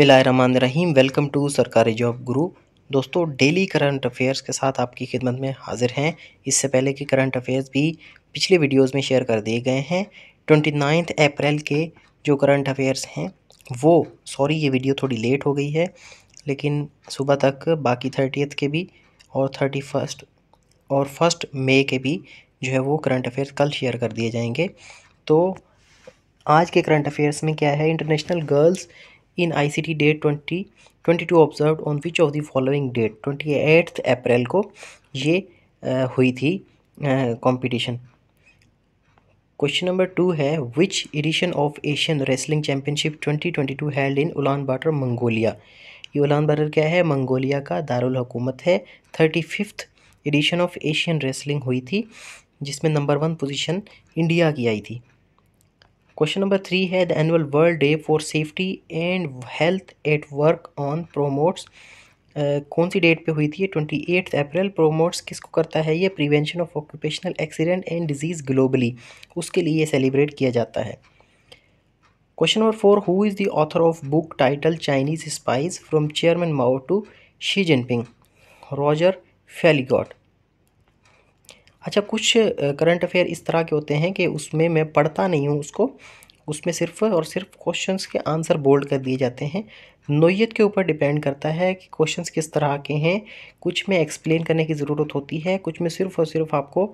Rahim welcome to Sarkari job Guru दोस्तों daily current affairs के साथ आपकी खिदमत में हाजिर हैं इससे पहले के करंट अफेयर्स भी पिछले वीडियोस में शेयर कर दिए गए हैं ट्वेंटी नाइन्थ अप्रैल के जो करंट अफेयर्स हैं वो सॉरी ये वीडियो थोड़ी लेट हो गई है लेकिन सुबह तक बाकी थर्टीथ के भी और थर्टी फर्स्ट और फर्स्ट मे के भी जो है वो करंट अफेयर्स कल शेयर कर दिए जाएंगे तो आज के करंट अफेयर्स में क्या है international girls in I twenty twenty two observe on which of of following date twenty eighth April को ये आ, हुई थी कॉम्पिटिशन क्वेश्चन नंबर टू है which edition of Asian wrestling twenty two held in Ulaanbaatar Mongolia ये Ulaanbaatar क्या है Mongolia का दारुल हुकूमत है thirty fifth edition of Asian wrestling हुई थी जिसमें नंबर वन पोजिशन इंडिया की आई थी क्वेश्चन नंबर थ्री है the annual world day for safety and health at work on promotes कौन सी डेट पे हुई थी ट्वेंटी एट्थ अप्रैल प्रोमोट्स किसको करता है ये prevention of occupational accident and disease globally उसके लिए सेलिब्रेट किया जाता है question number four who is the author of book title Chinese spice from chairman Mao to Xi Jinping Roger Faligot अच्छा कुछ करंट अफेयर इस तरह के होते हैं कि उसमें मैं पढ़ता नहीं हूँ उसको उसमें सिर्फ और सिर्फ क्वेश्चंस के आंसर बोल्ड कर दिए जाते हैं नोयत के ऊपर डिपेंड करता है कि क्वेश्चंस किस तरह के हैं कुछ में एक्सप्लेन करने की ज़रूरत होती है कुछ में सिर्फ और सिर्फ आपको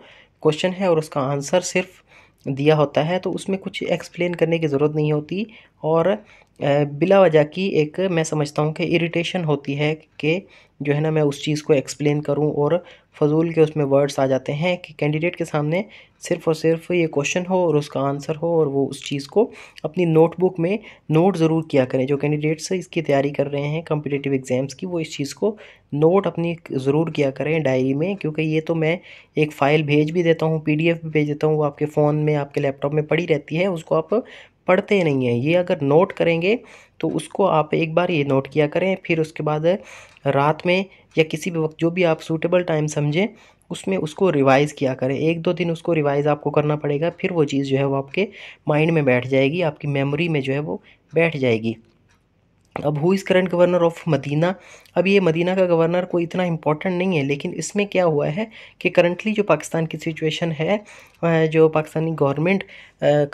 क्वेश्चन है और उसका आंसर सिर्फ दिया होता है तो उसमें कुछ एक्सप्लेन करने की ज़रूरत नहीं होती और बिला वजह की एक मैं समझता हूँ कि इरिटेशन होती है कि जो है ना मैं उस चीज़ को एक्सप्लेन करूँ और फजूल के उसमें वर्ड्स आ जाते हैं कि कैंडिडेट के सामने सिर्फ़ और सिर्फ ये क्वेश्चन हो और उसका आंसर हो और वो उस चीज़ को अपनी नोटबुक में नोट ज़रूर किया करें जो कैंडिडेट्स इसकी तैयारी कर रहे हैं कम्पिटेटिव एग्ज़ाम्स की वो इस चीज़ को नोट अपनी ज़रूर किया करें डायरी में क्योंकि ये तो मैं एक फ़ाइल भेज भी देता हूँ पी भी भेज देता हूँ वो आपके फ़ोन में आपके लैपटॉप में पड़ी रहती है उसको आप पढ़ते नहीं हैं ये अगर नोट करेंगे तो उसको आप एक बार ये नोट किया करें फिर उसके बाद रात में या किसी भी वक्त जो भी आप सूटेबल टाइम समझें उसमें उसको रिवाइज़ किया करें एक दो दिन उसको रिवाइज़ आपको करना पड़ेगा फिर वो चीज़ जो है वो आपके माइंड में बैठ जाएगी आपकी मेमोरी में जो है वो बैठ जाएगी अब who is current governor of Medina अब ये मदीना का गवर्नर कोई इतना इम्पोर्टेंट नहीं है लेकिन इसमें क्या हुआ है कि करंटली जो पाकिस्तान की सिचुएशन है जो पाकिस्तानी गवर्नमेंट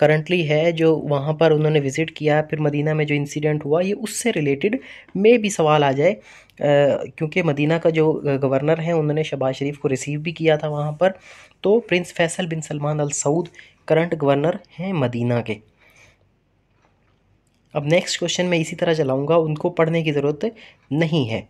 करंटली है जो वहाँ पर उन्होंने विज़िट किया फिर मदीना में जो इंसिडेंट हुआ ये उससे रिलेटेड में भी सवाल आ जाए क्योंकि मदीना का जो गवर्नर हैं उन्होंने शबाज शरीफ को रिसीव भी किया था वहाँ पर तो Prince Faisal bin Salman Al Saud current governor हैं मदीना के अब नेक्स्ट क्वेश्चन मैं इसी तरह चलाऊँगा उनको पढ़ने की ज़रूरत नहीं है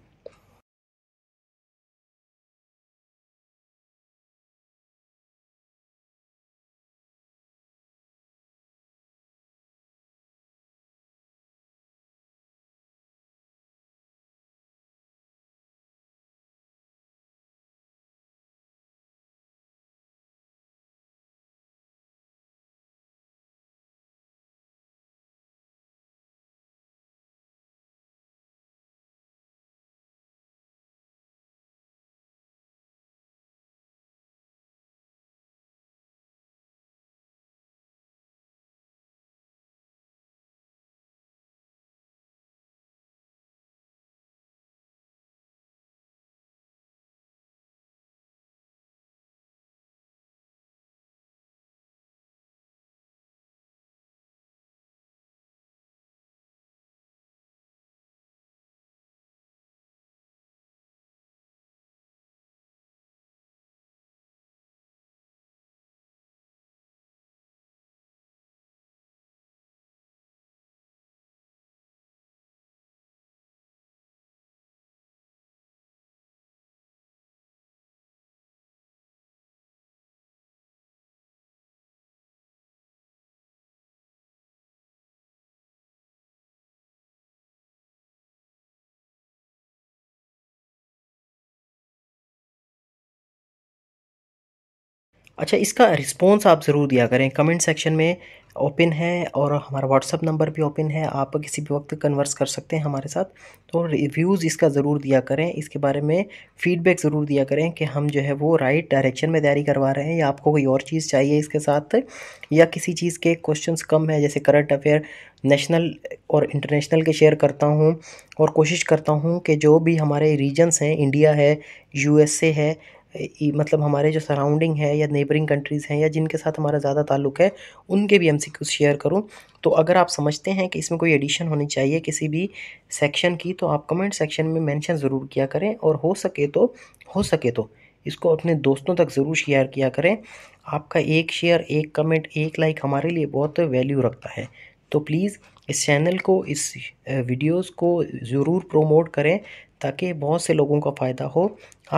अच्छा इसका रिस्पॉन्स आप ज़रूर दिया करें कमेंट सेक्शन में ओपन है और हमारा व्हाट्सअप नंबर भी ओपन है आप किसी भी वक्त कन्वर्स कर सकते हैं हमारे साथ तो रिव्यूज़ इसका ज़रूर दिया करें इसके बारे में फ़ीडबैक ज़रूर दिया करें कि हम जो है वो राइट डायरेक्शन में तैयारी करवा रहे हैं या आपको कोई और चीज़ चाहिए इसके साथ या किसी चीज़ के क्वेश्चन कम है जैसे करंट अफेयर नेशनल और इंटरनेशनल के शेयर करता हूँ और कोशिश करता हूँ कि जो भी हमारे रीजन्स हैं इंडिया है यू है मतलब हमारे जो सराउंडिंग है या नेबरिंग कंट्रीज़ हैं या जिनके साथ हमारा ज़्यादा ताल्लुक है उनके भी एम शेयर करूँ तो अगर आप समझते हैं कि इसमें कोई एडिशन होनी चाहिए किसी भी सेक्शन की तो आप कमेंट सेक्शन में मैंशन ज़रूर किया करें और हो सके तो हो सके तो इसको अपने दोस्तों तक ज़रूर शेयर किया करें आपका एक शेयर एक कमेंट एक लाइक हमारे लिए बहुत वैल्यू रखता है तो प्लीज़ इस चैनल को इस वीडियोस को ज़रूर प्रोमोट करें ताकि बहुत से लोगों का फ़ायदा हो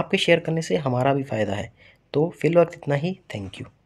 आपके शेयर करने से हमारा भी फ़ायदा है तो फिल वक्त इतना ही थैंक यू